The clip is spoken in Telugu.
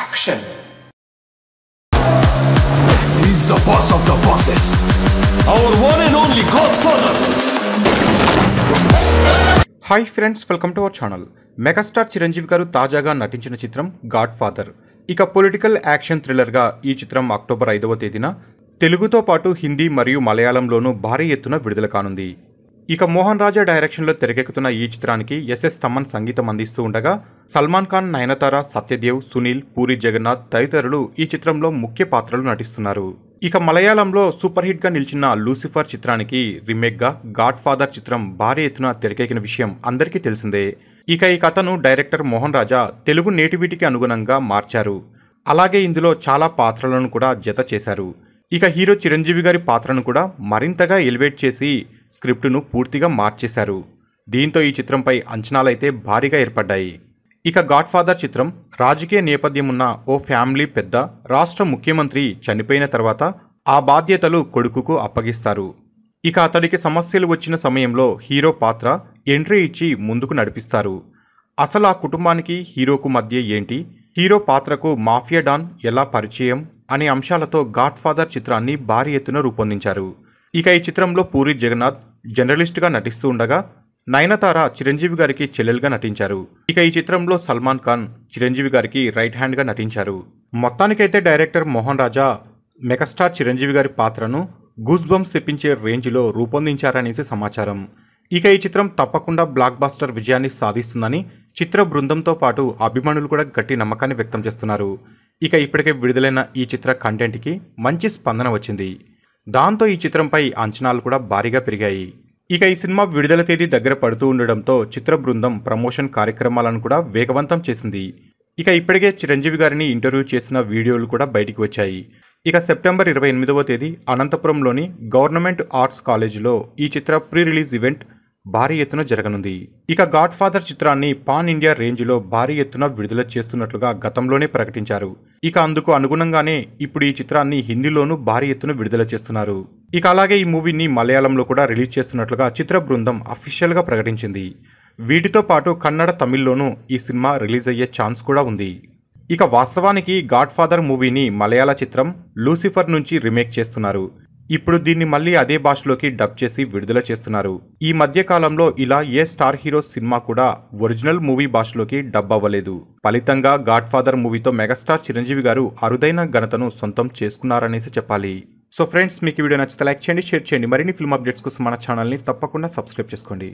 Action! He's the boss of the bosses. Our one and only godfather. Hi friends welcome to our channel megastar Chiranjeevi garu తాజాగా నటించిన చిత్రం గాడ్ ఫాదర్ ఇక పొలిటికల్ యాక్షన్ థ్రిల్లర్గా ఈ చిత్రం అక్టోబర్ ఐదవ తేదీన తెలుగుతో పాటు హిందీ మరియు మలయాళంలోనూ భారీ ఎత్తున విడుదల కానుంది ఇక మోహన్ రాజా డైరెక్షన్లో తెరకెక్కుతున్న ఈ చిత్రానికి ఎస్ఎస్ తమ్మన్ సంగీతం అందిస్తూ ఉండగా సల్మాన్ ఖాన్ నయనతార సత్యదేవ్ సునీల్ పూరి జగన్నాథ్ తదితరులు ఈ చిత్రంలో ముఖ్య పాత్రలు నటిస్తున్నారు ఇక మలయాళంలో సూపర్ హిట్గా నిలిచిన లూసిఫర్ చిత్రానికి రీమేక్గా గాడ్ ఫాదర్ చిత్రం భారీ ఎత్తున తెరకెక్కిన విషయం అందరికీ తెలిసిందే ఇక ఈ కథను డైరెక్టర్ మోహన్ రాజా తెలుగు నేటివిటీకి అనుగుణంగా మార్చారు అలాగే ఇందులో చాలా పాత్రలను కూడా జత చేశారు ఇక హీరో చిరంజీవి గారి పాత్రను కూడా మరింతగా ఎలివేట్ చేసి స్క్రిప్టును పూర్తిగా మార్చేశారు దీంతో ఈ చిత్రంపై అంచనాలైతే భారీగా ఏర్పడ్డాయి ఇక గాడ్ఫాదర్ చిత్రం రాజకీయ నేపథ్యం ఉన్న ఓ ఫ్యామిలీ పెద్ద రాష్ట్ర ముఖ్యమంత్రి చనిపోయిన తర్వాత ఆ బాధ్యతలు కొడుకుకు అప్పగిస్తారు ఇక అతడికి సమస్యలు వచ్చిన సమయంలో హీరో పాత్ర ఎంట్రీ ఇచ్చి ముందుకు నడిపిస్తారు అసలు ఆ కుటుంబానికి హీరోకు మధ్య ఏంటి హీరో పాత్రకు మాఫియా డాన్ ఎలా పరిచయం అనే అంశాలతో గాడ్ఫాదర్ చిత్రాన్ని భారీ ఎత్తున రూపొందించారు ఇక ఈ చిత్రంలో పూరి జగన్నాథ్ జర్నలిస్ట్గా నటిస్తూ ఉండగా నయనతార చిరంజీవి గారికి చెల్లెలుగా నటించారు ఇక ఈ చిత్రంలో సల్మాన్ ఖాన్ చిరంజీవి గారికి రైట్ హ్యాండ్గా నటించారు మొత్తానికైతే డైరెక్టర్ మోహన్ రాజా మెగాస్టార్ చిరంజీవి గారి పాత్రను గూస్ బంప్స్ తెప్పించే రేంజ్లో రూపొందించారనేసి సమాచారం ఇక ఈ చిత్రం తప్పకుండా బ్లాక్ బాస్టర్ విజయాన్ని సాధిస్తుందని చిత్ర బృందంతో పాటు అభిమానులు కూడా గట్టి నమ్మకాన్ని వ్యక్తం చేస్తున్నారు ఇక ఇప్పటికే విడుదలైన ఈ చిత్ర కంటెంట్కి మంచి స్పందన వచ్చింది దాంతో ఈ చిత్రంపై అంచనాలు కూడా భారీగా పెరిగాయి ఇక ఈ సినిమా విడుదల తేదీ దగ్గర పడుతూ ఉండడంతో చిత్ర బృందం ప్రమోషన్ కార్యక్రమాలను కూడా వేగవంతం చేసింది ఇక ఇప్పటికే చిరంజీవి గారిని ఇంటర్వ్యూ చేసిన వీడియోలు కూడా బయటికి వచ్చాయి ఇక సెప్టెంబర్ ఇరవై ఎనిమిదవ తేదీ అనంతపురంలోని గవర్నమెంట్ ఆర్ట్స్ కాలేజీలో ఈ చిత్ర ప్రీ రిలీజ్ ఈవెంట్ భారీ ఎత్తున జరగనుంది ఇక గాడ్ ఫాదర్ చిత్రాన్ని పాన్ ఇండియా రేంజ్లో భారీ ఎత్తున విడుదల చేస్తున్నట్లుగా గతంలోనే ప్రకటించారు ఇక అందుకు అనుగుణంగానే ఇప్పుడు ఈ చిత్రాన్ని హిందీలోనూ భారీ ఎత్తున విడుదల చేస్తున్నారు ఇక అలాగే ఈ మూవీని మలయాళంలో కూడా రిలీజ్ చేస్తున్నట్లుగా చిత్ర బృందం అఫీషియల్గా ప్రకటించింది వీటితో పాటు కన్నడ తమిళ్లోనూ ఈ సినిమా రిలీజ్ అయ్యే ఛాన్స్ కూడా ఉంది ఇక వాస్తవానికి గాడ్ ఫాదర్ మూవీని మలయాళ చిత్రం లూసిఫర్ నుంచి రీమేక్ చేస్తున్నారు ఇప్పుడు దీన్ని మళ్ళీ అదే భాషలోకి డబ్ చేసి విడుదల చేస్తున్నారు ఈ మధ్య కాలంలో ఇలా ఏ స్టార్ హీరో సినిమా కూడా ఒరిజినల్ మూవీ భాషలోకి డబ్ అవ్వలేదు ఫలితంగా గాడ్ ఫాదర్ మూవీతో మెగాస్టార్ చిరంజీవి గారు అరుదైన ఘనతను సొంతం చేసుకున్నారనేసి చెప్పాలి సో ఫ్రెండ్స్ మీకు వీడియో నచ్చితే లైక్ చేయండి షేర్ చేయండి మరిన్ని ఫిల్మ్ అప్డేట్స్ కోసం మన ఛానల్ని తప్పకుండా సబ్స్క్రైబ్ చేసుకోండి